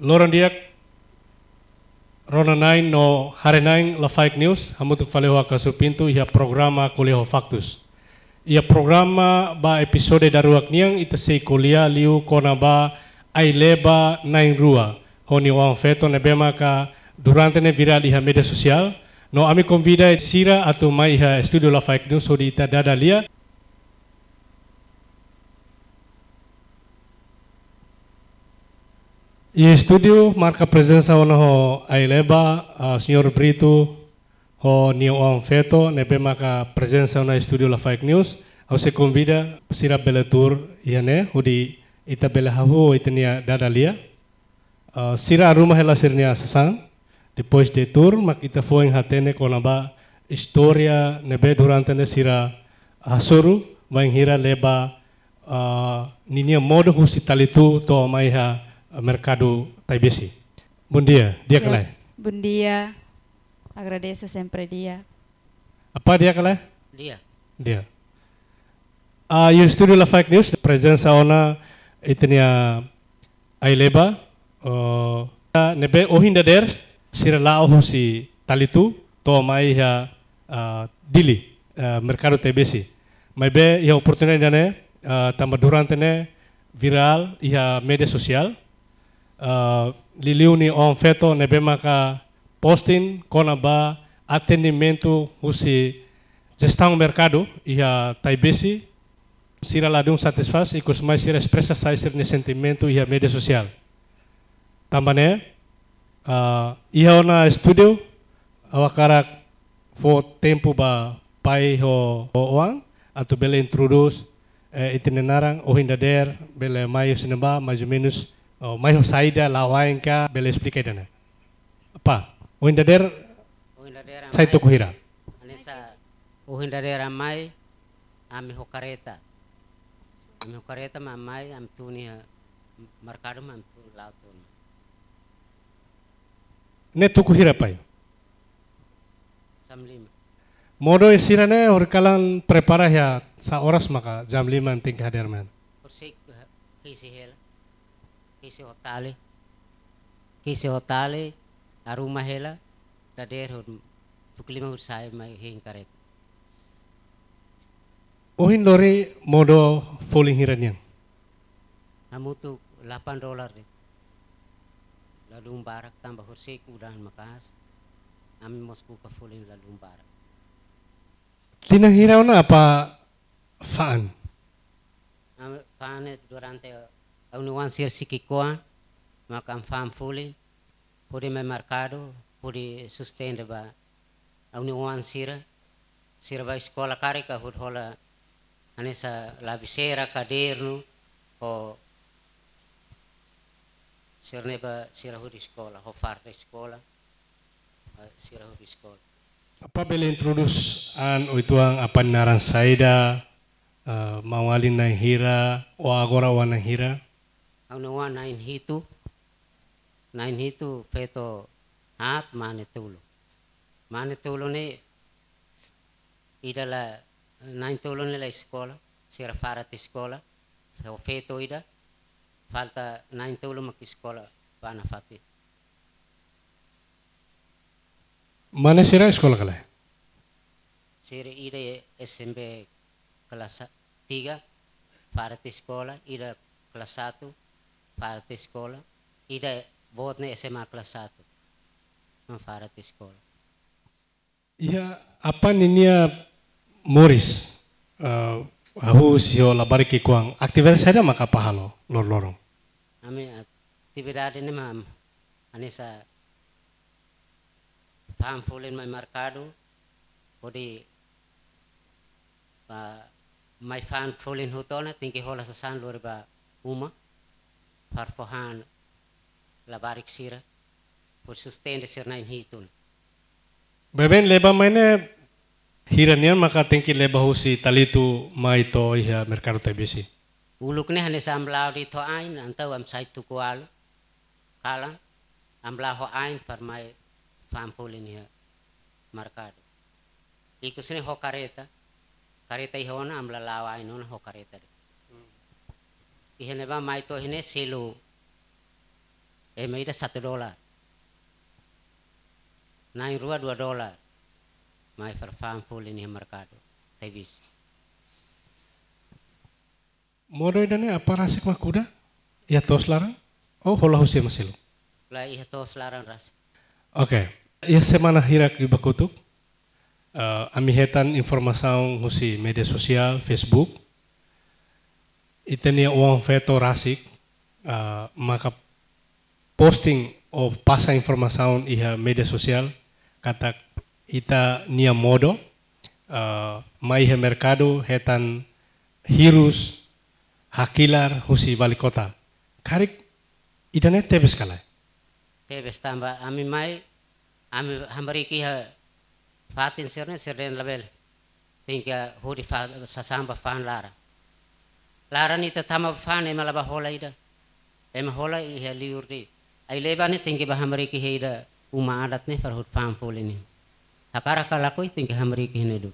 Rona nain no nain la faik news hamutuk akasu pintu ia programa kuliah faktus ia programa ba episode daruak niang ita sei kuliah liu kona ba ai leba nain rua honi wang feto nebema ka durante ne viral iha media sosial no ami convida sira atau mai iha studio la faik news so di ita dadalia E studio marca presenza ono ho aileba uh, senior Brito ho nio on feto nebe marca presenza ono e studio la fake news au se convida sira bela tour iya ho di ita bela hahu itenia dadalia uh, sira rumah hela sirnia sesang depois de tour mak ita foeng hatene konaba historia nebe durante ne sira hasuru maing hira leba uh, ninia modo husitalitu to maiha Eh, mercado TBC. Bom ya, dia, dia kalah. Bun Bom dia, agradeço sempre dia. Apa dia kalah? Dia. Dia. Uh, you study estúdio La Fake News, presença ona itnia eh, Aileba, uh, ah, nebe ohinda der, sirala ohusi talitu, to mai ya ah, dili, uh, mercado TBC. Mai be ya opportunity ya né, uh, durante, ne viral, ya media sosial uh, liliuni on feto nebe maka posting kona ba atendimento husi gestão mercado e taibesi sira ladum satisfaz kus costuma ser expressa sai ne sentimento iha media social. Tambane uh, iha ona studio awakara fo tempo ba pai ho oang atau bela introduce eh, itinerarang o der bela maio sinaba majuminus minus Oh, Mayo saida lawainka bele explica dana. Apa? Winda der sai to kuhira. Anesa uhinda der amai ami hokareta. Ami hokareta ma amai am tuni mercado ma am tuni lautun. Ne to kuhira pai. Jam lima. Modo isirane e urkalan prepara ya sa oras maka jam lima tingkah derman. men. isi kisihela kisi hotale kisi hotale aruma hela dader der bukli tuklima hut mai hing karek ohin lori modo foling hiran yang namu tu 8 dolar de lalu barak tambah hursi kudan makas ami mosku ka foling lalu barak hirau na apa faan faan e durante Aunu wan sir sikikoa maka fam fuli puri me mercado puri sustende ba aunu wan sira sira ba escola karika hut hola anesa labisera kadernu ko sir neba sira hut sekolah ho sekolah escola sira sekolah. Apa bela introduce an oituang apa naran saida uh, eh, mawalin na hira agora wa hira ang nawa na hitu nain inhito feto hat manitulo. Manitulo ni ida la nain tulo nila iskola, sira farat iskola, so feto ida, falta nain tulo makiskola bana fati. Mana sira iskola kala? Sira ida SMP kelas fara ti iskola, ida kelas satu. Faratiskola, scuola, ida botne SMA kelas 1. Farati Iya, Ia apan ya, Morris uh, ahu sio labari ki kuang aktivitas saya maka pahalo lor lorong. Ami aktivitas ini mam anisa paham fulin mai markado podi ah, my fan fulin hutona tingki hola sasan lor ba uma far labarik la barik sira por sustain sir nain hitun beben leba maine hiranian maka tengki leba husi talitu mai to iha merkaro tebisi uluk ne hane sam di to ain antau am sai tu kual kala amla ho ain far mai fam polin iha merkado ikusne ho kareta kareta ihona amla lawa ainun on ho kareta de mai to hine mai da satu dolar nai rua dua dolar mai farfam pul ini merkado tevis Moro idane apa rasik kuda? ya tos larang? Oh, hola husi masilu. la Iya tos larang rasik. Oke. Okay. semana hirak di bakutuk. Uh, ami hetan informasi husi media sosial, Facebook, itenia uang veto rasik, uh, maka posting o pasang informasaun iha media sosial kata ita nia modo, uh, ma iha mercado hetan hirus, hakilar, husi kota. Karik itane tebes kalai. Tebes tamba ami mai, ami hamariki ha fatin sirne sirden label, tingka hudi fa, sasamba fan lara larani ta tama fane malaba holaida em hola i he di ai leba ne tingi ba ki heida uma adat ne farhut pam folini hakara kala koi tingi ki ne dun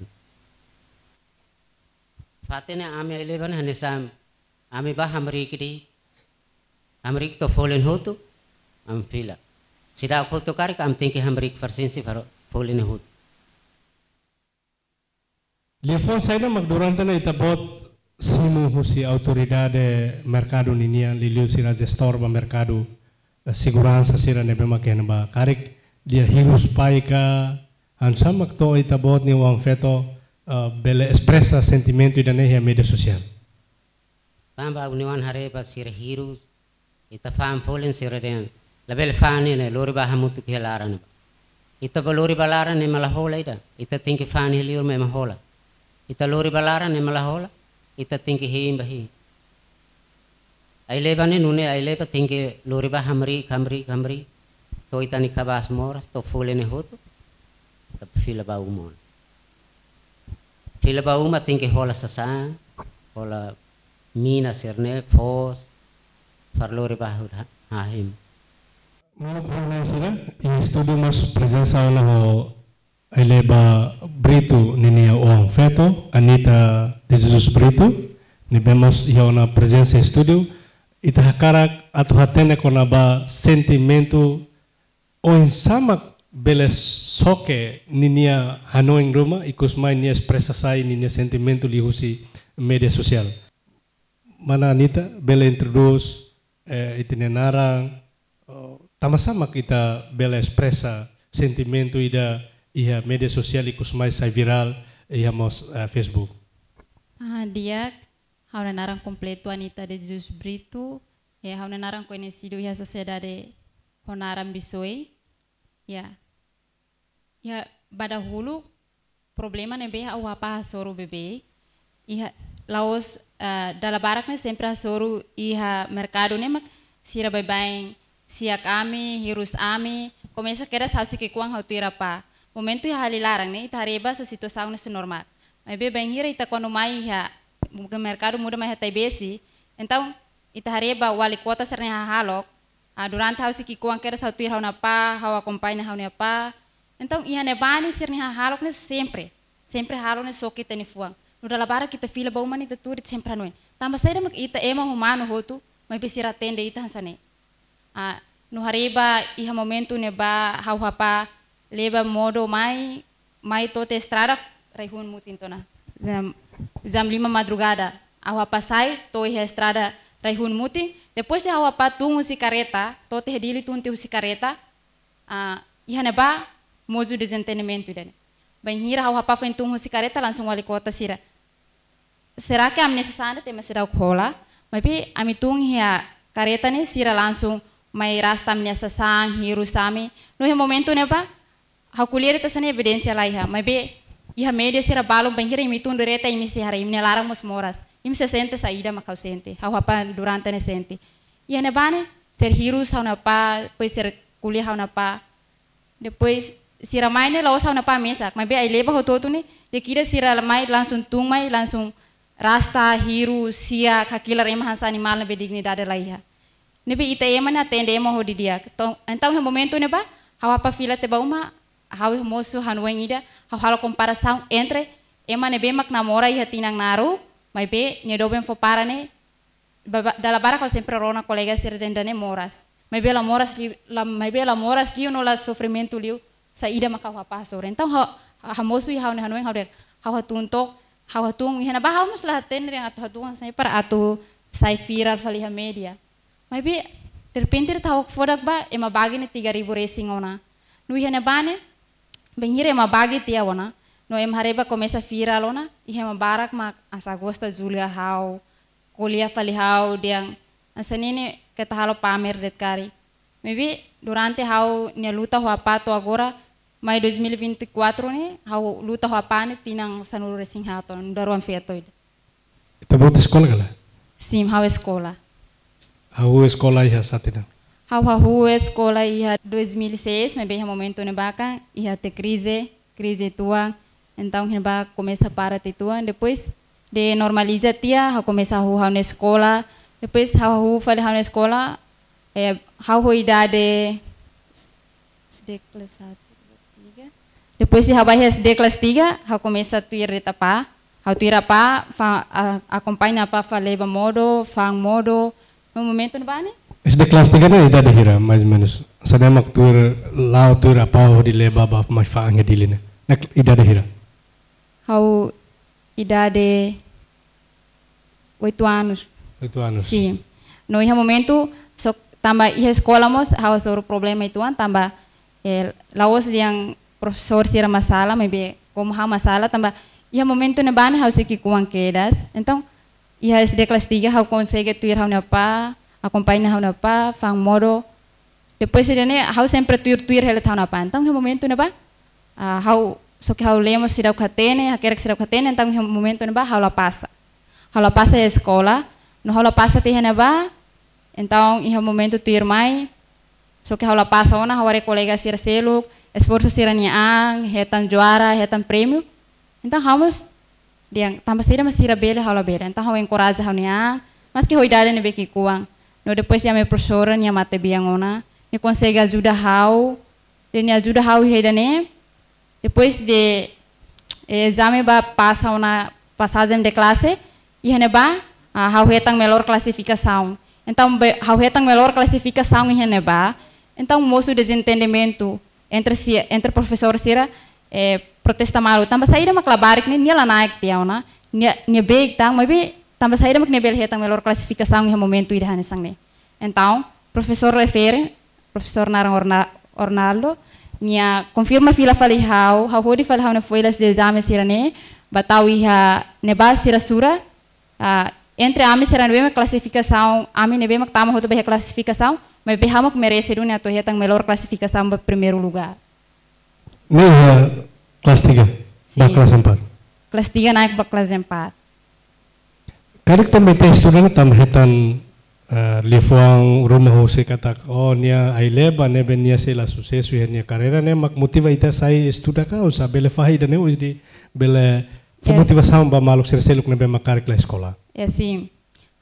fatene ame ai leba ne hanesam ame ba ki di ki to folen hutu am fila sida ko to karik am tingi hamari ki farsinsi faro hutu Lefon saya na magdurante na itabot simu husi autoridade mercado ninia liliu sira ba mercado eh, segurança sira nebe ba karik dia hilus paika samak to bot ni wang feto eh, bele expressa sentimento ida nehia media sosial. tamba hare hareba sira hirus ita fam folen sira den label fani ne lori ba hamutu laran ita balori balaran ne malahola ida ita tinki fani liur me mahola ita lori balaran ne malahola इतिंग हेम बही अल बने नूने अले बिंग लोरीबा हमरी खमरी खमरी तो इतना निखाबास मोर तो फूले ने हो तो तब फिल बाऊ मोन फिल बाऊ मिंग होल ससा होल मीन सिरने फोस फर लोरीबा हाहिम मोनो खोलने सिरे इन स्टूडियो मस प्रेजेंस आवला हो अले बा Brito Niniya uang veto Anita de Jesus Brito, nibemos ia na studio studio ita hakarak atu hatene konaba sentimentu o samak bele soke ninia hanoing ruma ikus mai nia espresa sai ninia sentimento li husi media sosial. Mana Anita bele introduce eh, itine narang, oh, sama-sama kita bela expressa sentimento ida Iya, media sosial ikut mais saya viral, iya mos uh, eh, Facebook. Ah, dia haunanarang komplet wanita de Jesus Brito, é ya, haunanarang conhecido e a ya sociedade honaram bisoi. Ya. Ya, pada hulu problema nebe au apa soru bebe. Iha laos uh, eh, dalam barak sempra soru iha merkado ne mak sira babain siak ami, hirus ami, komesa kera sausi kekuang hau tuirapa momentu ia hari larang nih, itu sa situação sesitu normal senormal. be bem itu ita kono mai ia o merkado muda mai até besi itu ita hareba wali kota serne halok a durante hau kikuan kira kera sa tuir hau na pa hau acompanha hau na pa então ia serne halok nih, sempre sempre halok nih soki tani fuang Nuda labara kita fila bau mani ta turit sempre nuen. tamba saya mak ita ema humano hotu mabe be sira tende ita hansane a no hareba ia momento ne ba hau hapa leba modo mai mai tote estrada rehun mutintona jam jam lima madrugada awa pasai, toi strada estrada rehun muti depois de awa patungu si kareta tote dili tuntiu si kareta a ba mozu desentendimento dene bem hira awa pa foi tungu si kareta langsung wali kota sira será que am necessário tema será kola tapi ami tung hia kareta ni sira langsung mai rasta am necessário hiru sami no momento ne ba recolher itu evidência lá já, mas bem, iha media será balum pengira imi me tudo direita e me imi hará e moras, imi se sente saída mas eu sente, hau rapa durante ne sente, e ne bane ser hirus ao napa, depois ser colher ao napa, depois sira mai ne laos hau napa mesa, mabe bem aí leva ho todo ne, de kira sira mai langsung tung mai langsung rasta hiru sia kakila remahas animal na bedignidade dada já, ne be ita emana tende emo hodidia, entau em momento ne ba, Hawa pa fila te hawi mosu hanueng ida hau halo komparasau entre ema ne be mak namora iha tinang naru mai be ne doben fo parane dala bara kau sempre rona colega ser dendane moras mai be la moras li la mai be la moras liu nola sofrimentu liu sa ida maka hau paso então hau hau mosu iha ne hanueng hau dek hau tuntok hau tung iha na ba hau muslah tenre ang atu sa para atu sai viral faliha media mai be terpintir tahu ele ba, emang bagi bagna tiga ribu racing ona. Nuhi ia bane, bem hire e e ma bagi tia wana no em hareba komesa fira lona ihe barak ma asa gosta julia hau kuliah fali hau dia nini ketahalo halo pamer det kari maybe durante hau nia luta hua pato agora mai 2024 e nih hau luta hua apane tinang sanuru resing daruan ndaruan Ita bote skola gala? Sim, hau eskola. Hau eskola iha satinang? Hauhahu escola. ia 2006, mas é bem momento nebaka né, ia ter crise, crise tua, então nebaka começa para ter tua, depois de normaliza tia, ha começa hauhahu na escola, depois hauhahu fale hauhahu escola, é, hauhahu idade depois de hauhahu SD kelas 3, ha começa a tirar retapar, Ao tira pa, fa, a, acompanha pa, falei modo, fang modo. No momento, não vai, né? SD kelas 3 ne ida dehira mais menos sademak tur lao tur apa ho di leba baf mas fa ange diline nak ida dehira how ida de itu anos Itu anos sim no iya momentu, so tamba iya escola mos how so problema an, tamba eh, laos yang profesor sira masala mebe como ha masala tamba iya momentu ne ban hau se ki kuang kedas Entong iha SD tiga 3 how consegue tuir hau ne apa acompanha na pa, fang moro. Depois ele né, hau sempre tuir tuir hele tá pa. entang Então, no momento na pá, ah, hau só que hau lemos se dá catene, aquele que entang dá catene, então no momento na pá, hau la pasa. Hau la pasa da e escola, no hau la pasa te ne pá. Então, em momento tuir mai, só que hau la pasa ona hau colega sira seluk, esforço sira ang, hetan juara, hetan prêmio. Então, vamos dia tambah sira masih rabele hau la bela. Então, hau encoraja hau niang, mas que hau idade ne beki kuang. No, depois ya me professora, ya mate biangona, ni consegue ajudar how, de hau ajuda how ne. Depois de eh, exame ba passa na passagem de classe, e hene ba how retang saung classificação. Então, how retang melor classificação e hene ba. Então, mosu desentendimento entre si, entre professor sira eh, protesta malu. Tambah saya dah maklabarik ni ni lah naik tiaw na, ni ni break tang, mabe Tambah saya dapat nebel reta melor classificação yang momentu ida ne. Entau, Profesor professor Profesor Profesor Orna, Ornaldo, nia konfirma fila fali hau, hau hodi fali hau na foi las de zame sirane, batau iha neba sirasura. entre uh, entre ame sira klasifikasi, classificação, ame nebe mak tamo hoto be sang, me be hamak merece dunia to melor klasifikasi sang ba primeru lugar. Nih, ya, kelas tiga, bak kelas empat. Kelas tiga naik bak kelas empat. ಕಾರ್ಯಕ್ರಮ ಇತ್ತಿನ ತಮ್ಮ ಹೆತನ್ lifuang rumah hose katak oh nia aile ben Nia sela sukses we nia karera ne mak motiva ita sai studa ka usa bele fahi dane di bele sam ba maluk ser seluk ne be makar la escola ya si.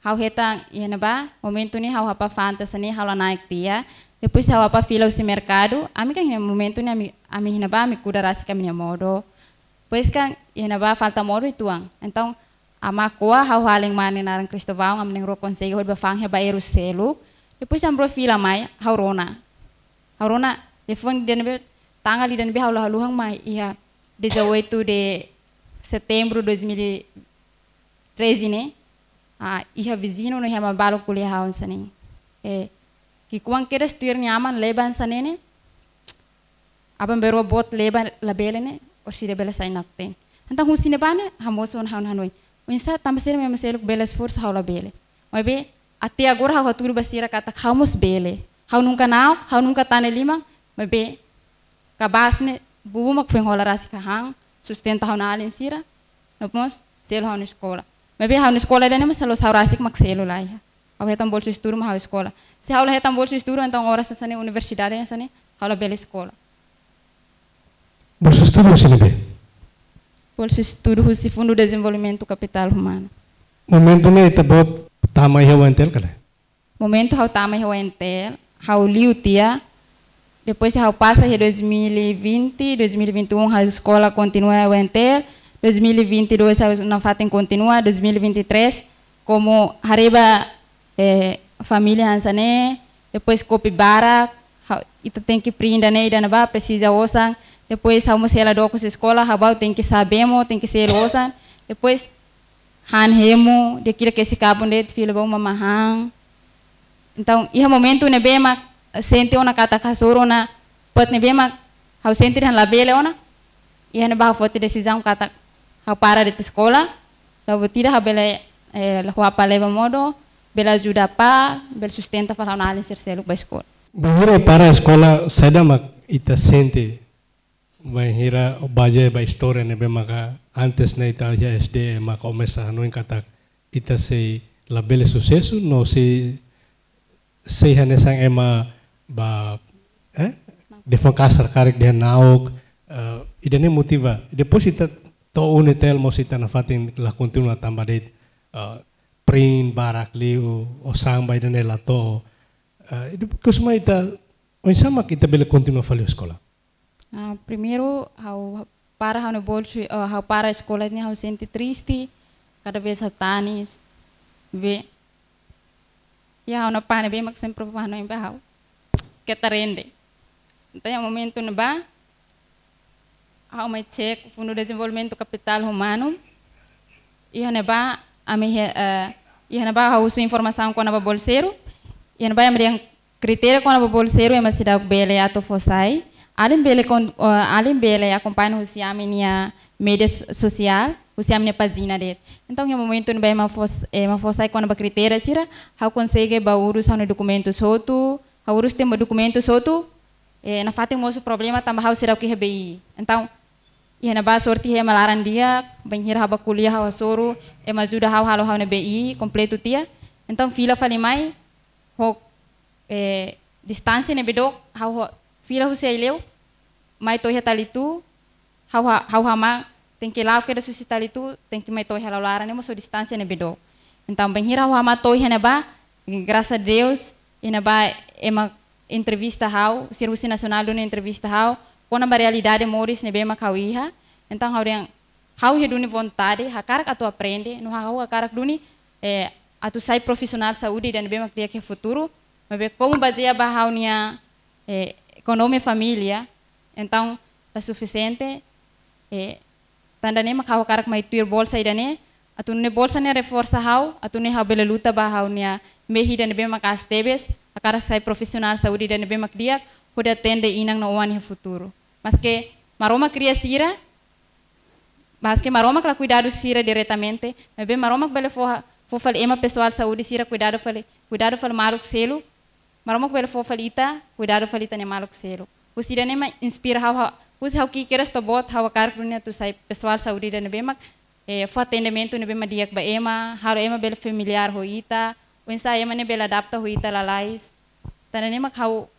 hau heta yana ba momentu ni hau hapa fantas ni hau naik tia depois hau hapa fila si mercado ami kan momentu ni ami ami hina ba ami kuda rasika ni modo Pues kan yana ba falta modo ituang Entong ama kuwa hau haling mani narang Kristo vau ngam ning rokon sei hod bafang heba e depois sam profila mai hau rona hau rona defon den be tanga di be hau lalu hang mai ia tu de setembro 2013 trezine a iha vizino no hema balo kuliah hau sane e ki kuang keres tuir nyaman leban sane né abam bot leban labelene or sire bela sainakten antang husine bane hamoson haun hanoi Winsa tamasir me mesel furs hau haula bele. Mabe ati agur hau hatur basira kata khamus bele. Hau nungka nau, hau nungka tane lima, mabe kabasne bubu mak feng rasika hang kahang susten tahun alin sira. Nopmos sel hau nuskola. Mabe hau nuskola dene mesel hau rasik mak selu lai ha. Au hetam bolsu isturu mahau iskola. Se haula hetam bolsu isturu entang ora sasane universidade hau haula bele iskola. Bolsu isturu sini be. por se Estudo o Fundo de Desenvolvimento Capital Humano. Momento ne itabot tama hiu entel kale. Momento hau tama hiu entel, hau liu tia. Depois hau passa de 2020, 2021 a escola continua a entel. 2022 na fatem continua, 2023 como hariba eh, família hansane, depois copibara, ita tem que prenda né, ida na ba precisa osan. Depois, almoço ela dou com a escola, rabal tem que sabemos, tem que ser ouça. Depois, han remo, daquilo que se cabo né, de filho bom mamãe. Então, e momento ne né, bem mas sente ona kata kasoro na pot ne bem mas hau sente han labele ona. E han é, né, bah fote decisão kata hau para de escola. Logo então, tirar hau bela eh, hau eh, para leva modo, bela ajuda pa, bela sustenta para na ali ser selo para escola. Banheiro para a escola, sai da sente mahira baje ba store ne be maka antes na ita ya SD ma komesa no kata ita se labele sucesso no se se hane sang ema ba eh de kasar karik de naok uh, eh, ida ne motiva de posita to une tel mo na fatin la continua tamba de uh, eh, print barak liu o sang ba ida ne la to uh, eh, kusma ita sama kita bele continua falio sekolah. Ah, primeiro, ao para ao bolso, ah, ao para a escola, ao sente triste, cada vez ao tanis, vê. E ao na pana bem, mas sempre para não embarrar. Que tá rende. Então, é um momento na ba, ao me check, fundo de desenvolvimento capital humano, e a neba, a ah, me, e a neba, ao uso informação com a neba bolseiro, e a neba, a me critério com a neba bolseiro, e a kon uh, Alembele acompanha o Siame minha mídia social, o Siame minha página dele. Então, em um momento, bem, uma força, uma força quando a critéria tira, how consegue ba são no documento soto, how urus tem um documento soto, eh, na fatem moço um problema tambah how sirau o que rebi. Então, Iya na ba sorti é malaran dia, bem hira haba kuliah how soru, é mais ajuda how halo how na bi completo tia. Então, fila falei mai, ho eh, distansi ne bedok how fila o seu mas toia talitu hau hau hama tem que lá o que ressuscitar tem que mais toia lalara nem moço distância né bedo então bem hira hau hama toia né ba graças a Deus e né ba é uma entrevista hau serviço nacional de entrevista hau quando a realidade moris né bem macauiha então hau yang hau reduni vontade hakarak tu aprende no hau hakarak duni eh, tu sai profissional saúde e dan bem que futuro mas como baseia barraunia eh, e família, então tá é suficiente. E tanda uma makau karak mai tuir bolsa ida ne, atun ne bolsa ne reforça hau, atun ne hau luta ba hau ne mehi dan be makas tebes, akara sai profissional saúde dan be makdiak, pode atender inang no wani futuro. Mas que maroma cria sira, mas que maroma para cuidado sira diretamente, mas bem maroma bele forra, for falei ema pessoal saúde sira cuidado fale cuidado falei maruk selo, maromok pelo fo falita, cuidado falita ne malok selo. Usida ne ma inspira hau usi hau kikeras to bot hau akar kunia tu sai pessoal saudira ne bemak eh, fo atendimento ne bema diak ba ema, haro ema bel familiar ita, o ensa ema ne belo adapta ita lalais. Tanane mak hau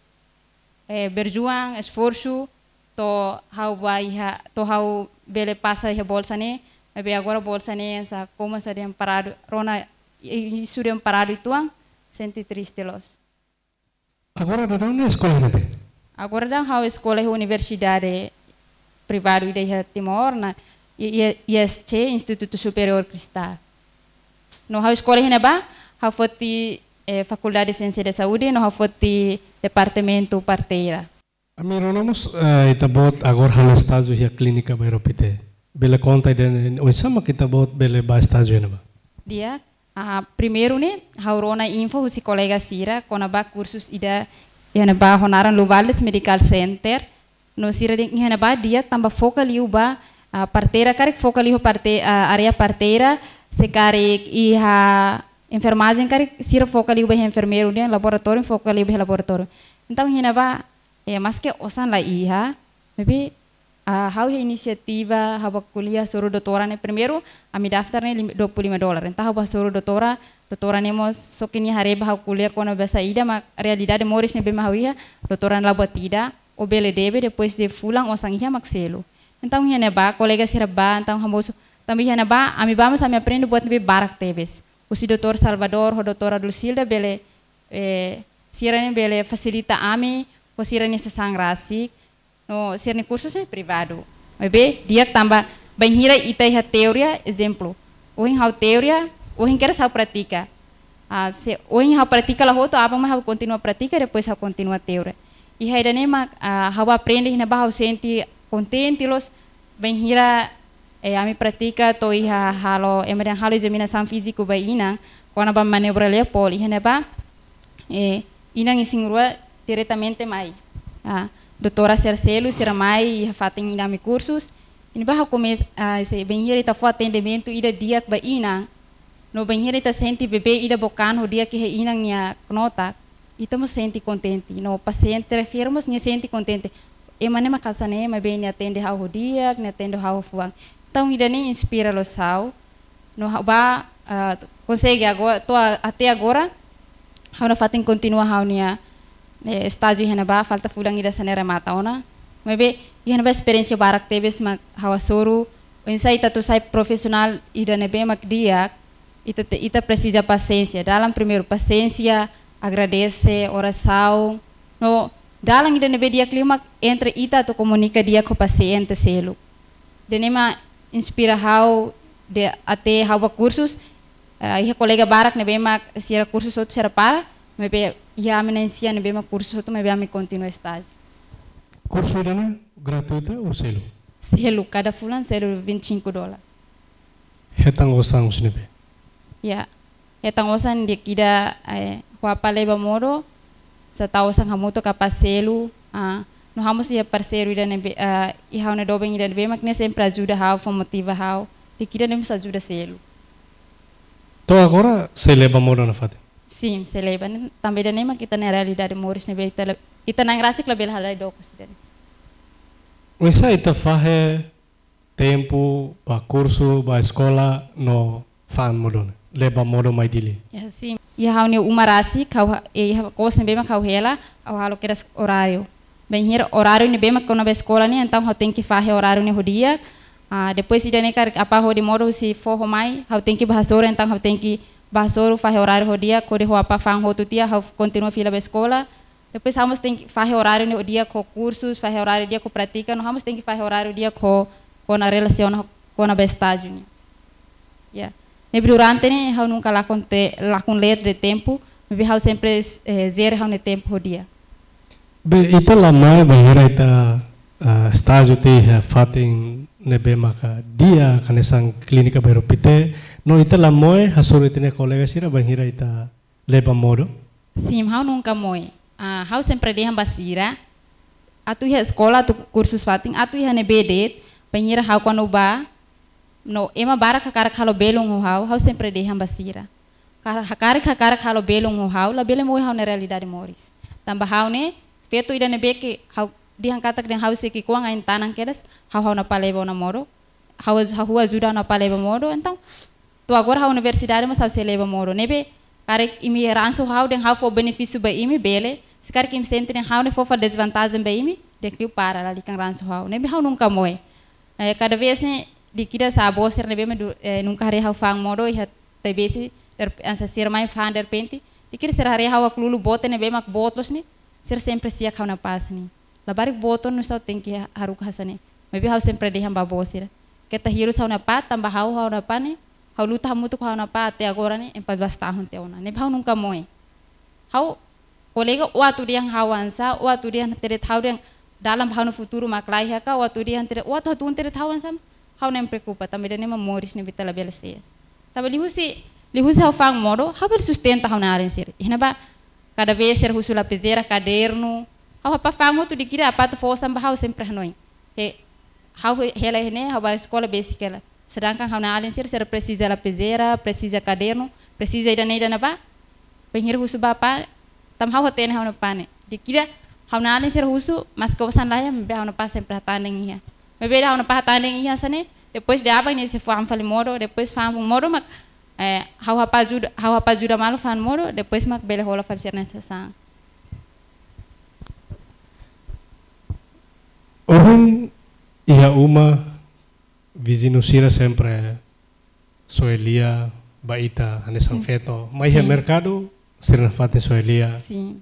eh, berjuang, esforsu, to hau vai to hau bele pasah he bolsa ne, be agora bolsa ne koma sa seria parado rona isso de parado ituang senti triste los. Agora da onde escola nebe. Agora da hau é e universidade privada de Timor na ISC Instituto Superior Cristã. No hau escola neba, hau foti eh, Faculdade de Ciência da Saúde, no hau foti departamento parteira. Amironamos uh, itabot agora hau estágio e a clínica bairopite. Bela conta e den oisama kitabot bela ba estágio neba. Dia Uh, primeiro, né, Haurona Info, husi kolega Sira, conaba kursus ida ihanaba e honaran Luvales Medical Center, no Sira ihanaba dia tamba foca liuba uh, partera karek foca liu parte, uh, area partera, sekarek iha e enfermagem karek Sira foca liuba enfermeiro, né, laboratorium, foca liuba laboratorium entau ihanaba, ba mas que osan la iha, maybe uh, ah, hau he inisiativa hau kuliah suruh doutora ne primeiro ami daftar ne 25 dolar. entah hau suruh doutora doutora ne mos sokini hari bahau kuliah kono basa ida ma realidade moris ne bema hau ia doutora ne tida o bele debe depois de fulang o sangia maxelo então ia ya ne ba kolega sira ba entah hau ya mos ne ba ami ba mas ami aprendo buat be barak tebes o si Salvador ho doutora Lucilda bele eh, sirane bele facilita ami o sesang rasik no ser é privado. Maybe dia hira e tem a teoria exemplo. Ohin hau teoria, em quer sa prática Ah, se em hau prática la hoto, apa mas a continua prática depois hau continua teoria. E aí a ma ah, hau aprende hina ba hau senti contente los banhira a ami prática to iha halo emedan halo examinação físico ba inang quando ba manebra le pol hina ba eh, inang isingrua diretamente mai. Ah, doutora Cercelo, Siramai, Fatin Dami Cursos. E barra começa ah, a banheira está foi atendimento ida dia que vai ina. No banheira está sente bebê boca bocano dia que ina minha nota. E estamos sente contente. No paciente referimos minha sente contente. E mane ma casa né, ma bem atende ao dia, ne atende ao fuang. Então ida nem inspira lo sal. No ba uh, ah, consegue agora, tô até agora. hau na fatin continua nia. estágio ihanaba falta fulang ida sanera mata ona mebe ba experiência barak tebes mak hawasuru insa ita tu sai profesional ida nebe mak dia ita te, ita precisa paciência dalam primeiro paciência agradece oração no dalam ida nebe dia klimak entre ita tu comunica dia com selu dene denema inspira hau de ate hawa kursus uh, iha kolega barak nebe mak siara kursus outro será me ve ya me ensinan, me curso, me a mi continuo estágio. Curso era gratuita o selu? celo cada fulan celo 25 dólares. Hetang osan usnibe? Ya, hetang osan ya, kira eh, huapa leba moro, sata osan hamuto kapas selo, no hamos ia parceiro ira nebe, ah, ihau ne doben ira nebe, makne sempre ajuda hau, formativa hau, dia kira nem ajuda celo Então agora se leva moro na fatia? Sim, seleban. Tambedane ma kita nerali dari Morris nebe ita ita nang rasik lebih e halai e doko sidane. Wesa ita fahe tempu ba kursu ba escola no fan modone. Leba modo mai dili. Ya sim. Ya e hau uma umarasi kau e kosen bema kau hela au halo keras orario. Bem hier horário ne bema kono ba escola ne entang hau que fahe horário ne hodia. Ah, depois sidane kar apa ho de si se for mai, hau tengki bahasore bahasora então hau tengki Basouro, faz horário o dia, corre rua apa fang o dia, continua fila da escola. Depois, vamos tem que fazer horário no dia com cursos, fazer horário dia com prática, nós vamos tem que fazer horário dia com, com a relação com a estágio. Yeah. E durante, eu nunca lá com te lá com ler de tempo, eu sempre eh, zero no tempo ah, o dia. Bem, então lá mais, vai ir estágio, tem, fazem nebe maka dia kane sang klinika beropite no ita la moe hasuru itine kolega sira hira ita leba modo sim hau nungka moe uh, hau sempre dia basira atu hia sekolah tu kursus fating atu ya nebedet pengira hau kanuba no ema bara kakara kalo belung ho hau hau sempre dia basira kakara kakara kalo belung ho hau la bele moe hau ne realidade moris tambah hau ne fetu ida nebeke hau dihang katak deng hau seki kuang ain tanang kedas hau hau na palebo na moro hau hau hua zuda na palebo moro entang tua gor hau universidade mas hau se moro nebe karek imi ransu hau deng hau fo benefisu ba imi bele sekar karek im sente deng hau ne fo fa desvantazen ba imi dek liu para lá likang ransu hau nebe hau nungka moe eh, kada cada vez ne dikida sa boser nebe me eh, nunca hau fang moro e tebesi der ansa sir mai fan der penti dikira ser hari hau aklulu bote nebe mak botos ni sir sempre siak hau na pas ni labarik boton nusa tingki haruk hasane mebi hau sempre de hamba bosira keta hiru hau na pat tamba hau hau na pane hau luta hamu tu hau na pat te agora empat belas tahun te ona ne hau nungka moe hau kolega watu dia ansa, watu dia tere tau dia dalam hau no futuro maklai haka watu dia tere watu tu tere tau hau nem preocupa dia dene memoris ne vitala belasias também lihusi lihusi hau fang moro hau bersustenta hau na sir ina ba kada beser husula pezera kadernu hau hapa famo tu dikira apa tu fo samba haw hanoi he hau hela hene hau ba skola basic kela sedangkan hau na alin sir presiza la pezera presiza kaderno presiza ida nei dana ba penghir husu ba pa tam haw ten hau na pane dikira hau na alin sir husu mas kawasan san laia ya, me na pa sem prahtaneng ia me be haw na prahtaneng ia sane depois de apa ni se fam fali moro depois fam moro mak eh, zuda hau hapa zuda malu fan moro depois mak bele hola fal ser nessa Orrun ia uma vizino sira sempre soelia baita ane sanfeto mai he mercado sirna fatin soelia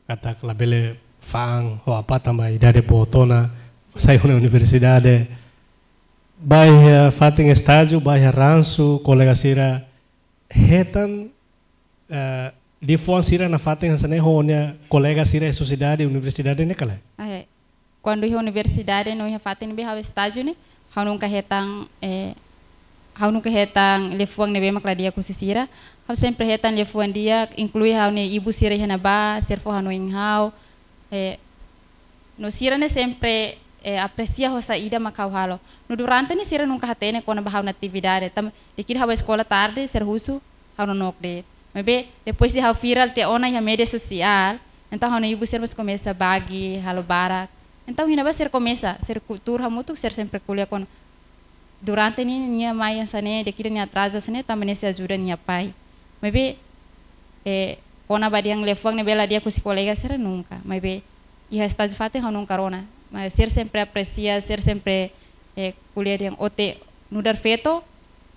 kata labele fang ho apa tambah idade botona sai na universidade bai fatin estadio, bai ransu colega sira hetan uh, di fon sira na fatin hasane honya colega sira e sociedade universidade ne kala ah, quando hi universidade não ia fazer nem bem estágio né eu hau retan eh, eu nunca retan ne nem bem macladia com sisira sempre retan lefuan dia inclui hau ni ibu sira ia na ba serfo eu não inhau eh, no sira ne sempre eh, aprecia a saída macau halo no durante ni sira nunca hatene quando bahau na atividade tam de que eu escola tarde ser russo eu não nok de mas depois de hau viral te ona ia mídia sosial, entah hau ibu sira mas começa bagi halo barak Então, ainda vai ser começa, ser cultura muito, ser sempre colher com. durante ni minha mãe essa de daqui nem atrás essa né, também se ajuda minha pai. Mas bem, eh quando a badiang levou né bela dia com os colegas será nunca, mas bem, e a está de fato não nunca um rona. Mas ser sempre aprecia, ser sempre eh colher yang ote nudar feto,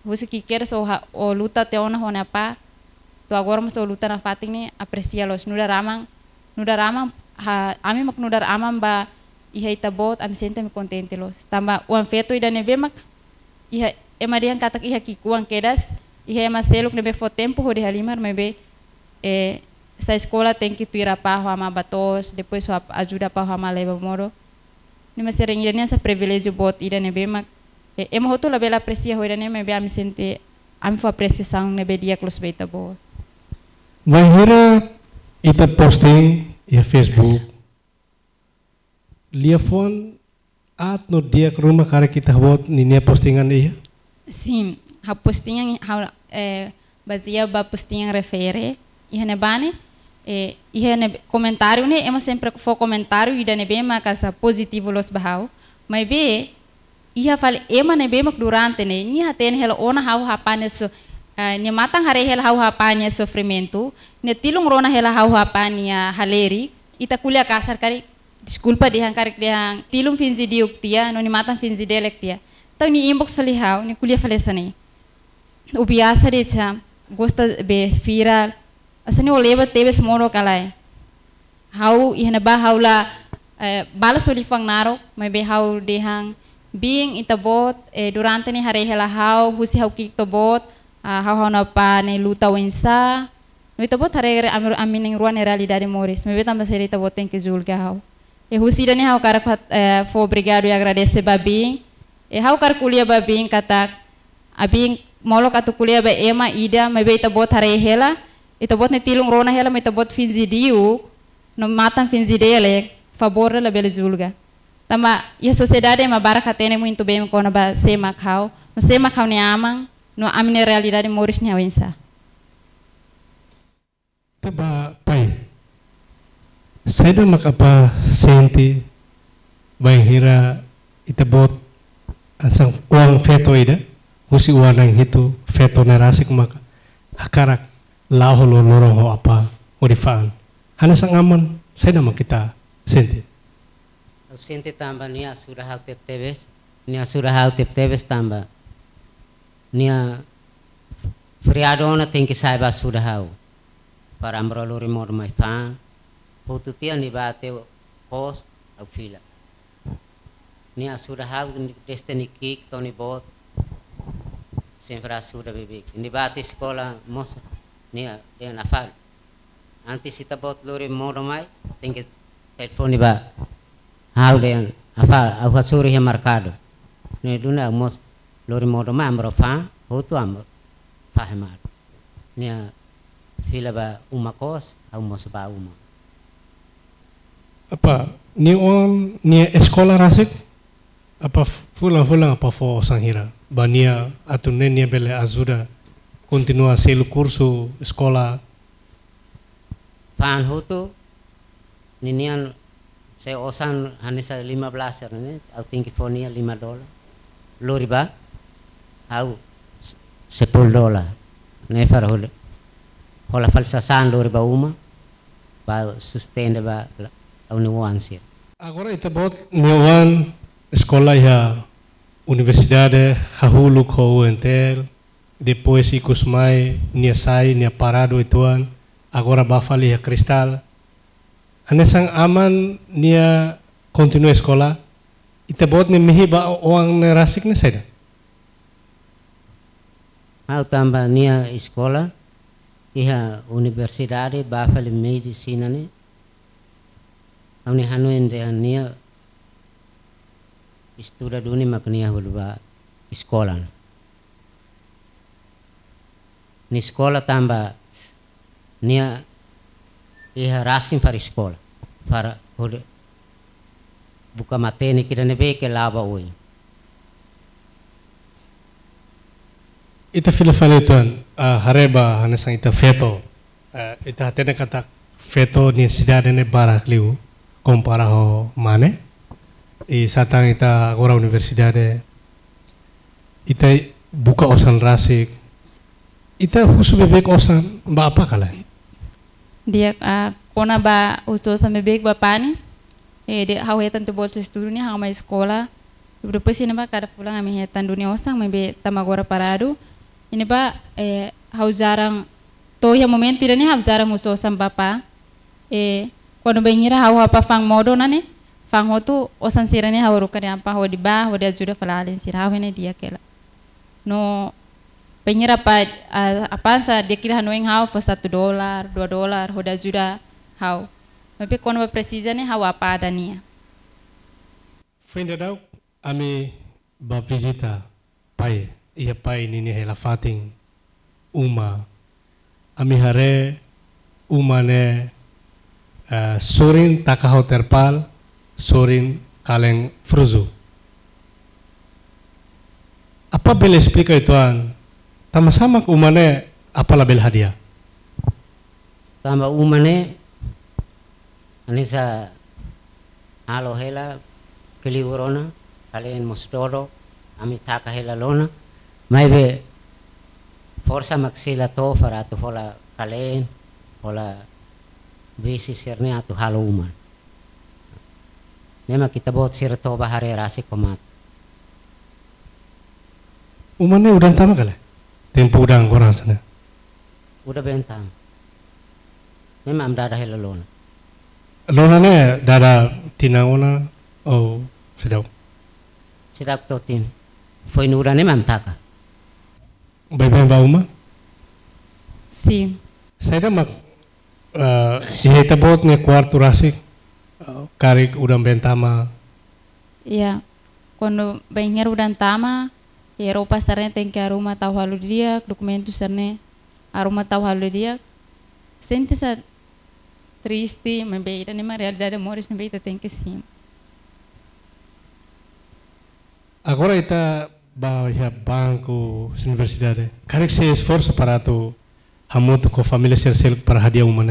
você que quer ou, o luta te ona hona pa. Tu agora mas o luta na fato, ni aprecia los nudar amang, nudar amang ha ami mak nudar amang ba iha ita bot ami sente mi kontente los tamba uan feto ida nebe mak iha ema emarian katak iha kuang kedas iha ema seluk nebe fo tempo ho de halimar mebe e, Sa sa escola tem que tu ir ama batos. Depo Mabatos, ap ajuda pa ho ama leba Moro. ma sering irani sa privilege bot ne be mak. E, ema hotu la bela presia hoirani me be ami sente ami presia sang nebe dia klos beta bot. Vai hora ita posting e Facebook Liafon at no dia ke rumah kare kita buat ini postingan dia? Sim, ha postingan ha eh, bazia ba postingan refere ne bane eh, ne komentar ne ema sempre fo komentar ida ne bema kasa positivo los bahau Mai be iha fale ema ne bema durante ne. ni ha ten hela ona hau hapane so Uh, eh, ni matang hare hela hau so sofrimento, Ne tilung rona hela hau ya haleri, ita kulia kasar kari desculpa de karek de hang tilum finzi diuk tia no ni matang finzi delek tia tau ni inbox fali hau ni kulia fali sani ubi asa de cha gosta be firal asani ni leva tebe smoro kalai hau ihana ba la, eh, bala fang naro mai be hau de hang being itabot eh, durante ni hari hela hau husi hau kik tobot bot ah, hau hau napa ne luta wensa Nuita bot hari amir amining ruan dari moris mebe tambah seri itabot tengke zulga hau E dani hau Haukar kwa fo obrigado ya gradese babing. E hau kar kulia kata kata abing molo katu kulia ba ema ida me ita bot hare hela. Ita bot ne tilung rona hela me ita bot finzi diu. no matan matam fa borre la zulga. Tama ia sosedade ma bara uma barca muintu be bem kona ba sema kau, No sema kau ne amang. no amine realidade moris ne awensa. Tiba pai. Saida makapa senti bayhira itebot asang uang feto ida husi uang hitu feto nerasik maka hakarak laholo loroho apa urifaan hanya sang aman saida kita senti senti tambah nia surah hal tep tebes nia surah hal tep tebes tambah nia friadona tingki saya surah para amroluri mor Hututia ni bate pos au fila. Ni asura hau ni preste ni kik to ni bot. fra asura bibik. Ni bate skola mos ni na fal Anti sita bot lori moro mai telefon ni ba hau dia nafal au asura he ya markado Ni duna mos lori moro mai amro fa tu amro fa hemar. Ni fila ba umakos au mos ba umakos apa ni on ni sekolah rasik apa fulang fulang apa fo sanghira bania atau nenia bele azura kontinua selu kursu sekolah pan hoto ninian se osan hanisa 15 I think tinggi nia lima dolar lori ba au 10 dolar nefar hola hola san lori ba uma ba sustain ba ao sih. Agora itu buat wan sekolah ya universidade hahulu kau entel depois ikus mai niasai sai nia parado ituan agora bafali ya kristal hanesang aman nia continue itu itabot ni mihi ba orang ne rasik ne saida hal tambah nia sekolah, iha universidade bafali medisina nih. Auni hanu nia istura duni makniah hulba sekolah. Ni sekolah nia iha rasim far sekolah far hul buka mata ni kira ne beke laba ui. Ita fila fale tuan hareba hanesang ita feto. Ita hatene kata feto nia sidane ne barak liu ho mane e satang ita agora universidade ita buka osan rasik ita husu bebek osan ba apa kala dia uh, kona ba husu osan bebek ba pani e de hau hetan te bolso estudo ni hau skola escola depois ini ba kada pulang ami hetan dunia osang mebe tamagora parado ini ba eh, hau jarang toya ya momento ni hau jarang usus osan bapa eh kono bengira hau hapa fang modo nane fang hotu osan sirane hau di apa hau di ba hau di ajuda falalin sir hau hene dia kela no bengira pa apa sa dia kira eng hau fo satu dolar dua dolar hau di ajuda hau tapi kono ba presiza ne hau apa adania ya? Findadau e ami ba visita pai ia pai nini hela fating uma ami hare uma ne Sorin eh, surin takaho terpal, surin kaleng fruzu. Apa bela explica an? Tama-sama umane apa label hadiah? Tama umane anisa alohela, hela kalian urona amit takahela lona maibe forsa maksila to faratu hola kalian hola besi halu atau haluman. Nema kita buat sir toba rasi komat. Umannya udah entah kali, tempo udah enggak orang sana. Udah bentang. Nema am dadah loan. Lona ne dada tinangona oh sedap. Sedap tuh tin. Foi nura ne am taka. Bebe bauma. Sim. Saya mak uh, ini tebot nih kuar turasik karik udang bentama. Iya, quando banhir udang tama, ya rupa sarne tengke aroma tahu halu dia, tu sarne aroma tahu halu dia. Sente sa triste, dan beira real dada moris também ta tengke sim. Agora bawa ya bangku universidade. Karik se esforço para tu a modo que a família para hadia uma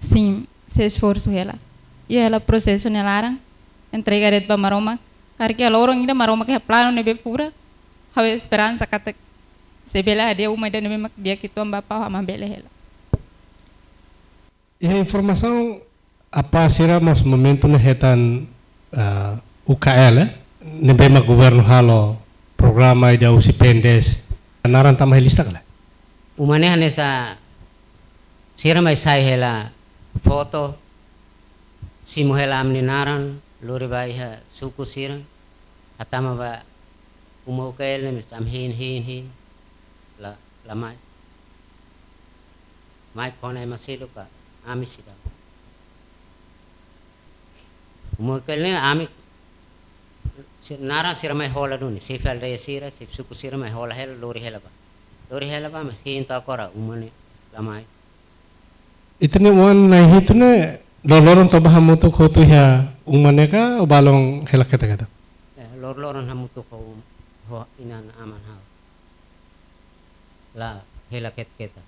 Sim, se esforço ela. E ela processo entrega red para maroma, kar ke orang maroma ke é plano nebe pura, a esperança kata sebela radia uma dan nebe dia que tomba pau a mambele ela. E informação apa será mos momento na retan uh, UKL, nebe mak governo halo programa ida usipendes, naran tamah lista kala? umaneh nesa sira mai hela foto simu hela amni naran lori bai ha suku sira atama ba umau kael ne sam hin hin hin la la mai mai phone ma siluka ami sida umau kael ne ami naran sira hola duni sifal re sira sif suku sira hola hela lori hela ba hela pa mas मस्के to कोरा umane lamai. इतने wan नहीं hitune loloron to baha mutu ko tu ya umane ka balong hela kata kata eh, loloron ha mutu ko um, ho inan aman hau. la hela kata kata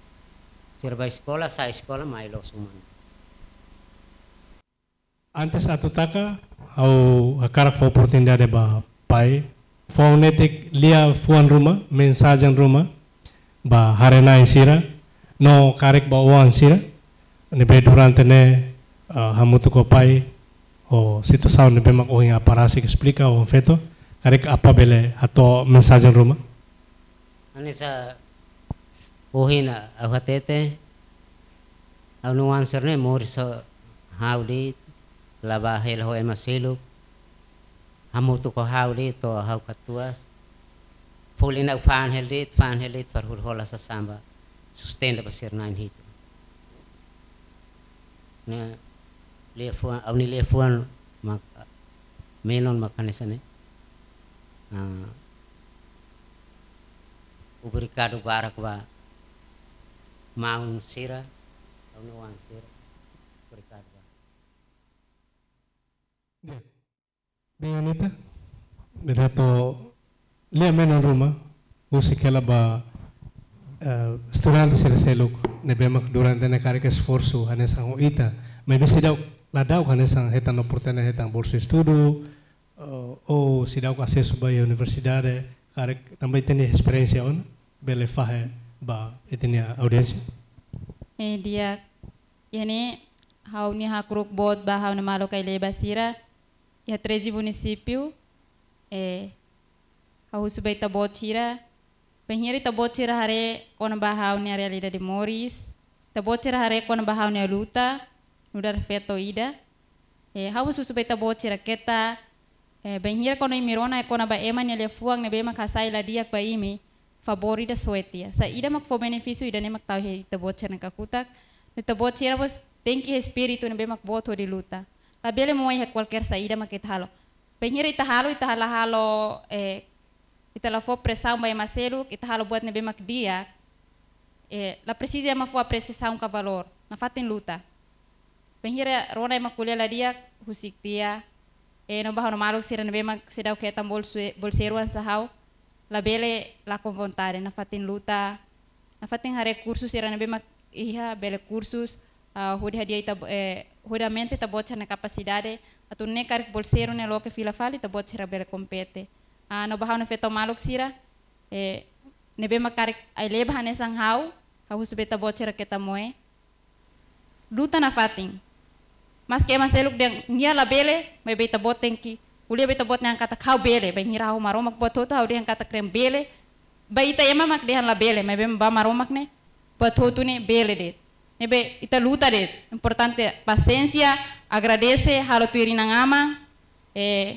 serba sekolah sa sekolah mai lo suman antes atu taka au akara fo dade ba pai Fonetik lia fuan rumah mensajan rumah ba harena isira no karek ba sira ne be durante ne uh, hamutu kopai o situação nebe mak o inga parasi que explica o feto karek apa bele hato mensagem ruma anisa a awatete au no answer ne so hauli laba hel ho emasilu hamutu ko hauli to hau katuas na fan helit fan helit par hul hola sa samba sustain la pasir nine hit na lefuan, au ni le mak melon makanesane uh, ah. ubrikado barak ba maun sira au ni wan sira ubrikado ba Bien, Anita. Mira Liamena Ruma, usi kela ba eh, sturan nebemak durante ne karek esforço hanesang o ita, me sidau ladau sang hetan oportunidade hetan borsu studu eh, o sidau sidau acesso ba universidade, karek tamba tem esperensia on, bele fahe ba etenia audensi. E dia, yani hau ni hakruk bot ba hau ne malo kai basira ya 13 bunisipiu, eh, Aku subay tabotira Penghiri tabotira hare kon bahau ne realida di moris tabotira hare kon bahau ne luta nudar feto ida e hau susubay tabotira keta e penghiri kono imirona e kona ba ema e ne lefuang ne bema kasai la diak ba imi favorida suetia sa ida mak fo beneficio ida ne mak tau he tabotira ne kakutak ne tabotira bos tenki spiritu ne bema boto di luta Tapi mo e qualquer saída maquetalo. Penghiri itahalo itahala e halo eh, ita la fo pressão e maseluk ita halo buat nebe mak dia e la precisa ma fo a pressão ka um valor na fatin luta penhira rona ma kulia la dia husik dia e no bahono malu sira nebe mak sedau ke tam bolse bolseruan sahau la bele la konfrontare na fatin luta na fatin hare kursus sira nebe mak iha bele kursus. uh, hudi hadiah ita eh, hudi mente ita bocah na kapasidade atau nekar bolseru ne lo filafali fila fali ita botcha Ah, no bahau na feto maluk sira eh, e be makarik ai le bahane sang hau hau beta bocera keta moe duta na fating mas ke mas eluk deng ngia la bele me beta boteng ki ulia beta bot nang kata kau bele be ngira hau maromak toto hau deng kata krem bele ita ema mak dehan la bele me be ba maromak ne toto ne bele det nebe ita luta det importante pasensia agradece halo tuiri nangama eh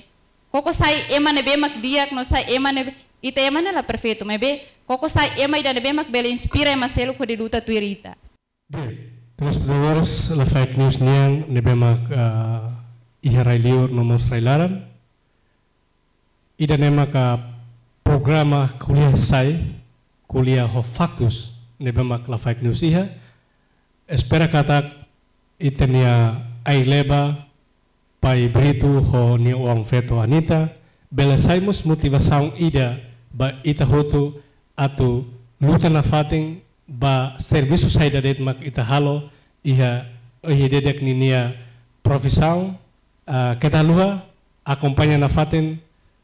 koko sai ema be mak diak no sai ema ne ita ema ne la perfeito be koko sai ema ida be mak bela inspira ema selu ko de luta tuirita Terus terus la fake news niang be mak uh, ah, iharai liur no rai laran ida mak a ah, programa kuliah sai kuliah ho faktus be mak la fake news iha espera kata itenia leba pai britu ho ni uang feto anita bela saimus motivasang ida ba ita hotu atu luta na fating ba servisu saida det mak ita halo iha ohi dedek ninia profissão uh, keta lua akompanya na fating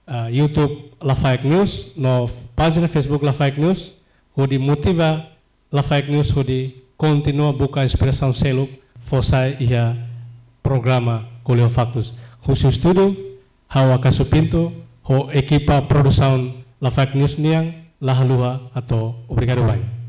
uh, YouTube Lafaik News no página Facebook Lafaik News ho di motiva Lafaik News ho di kontinua buka expressão seluk fosai iha programa Coleofactus. Khusus studio, hawa kasupinto, ho Ekipa produsaun la FAC News niang, halua, atau obrigado baik.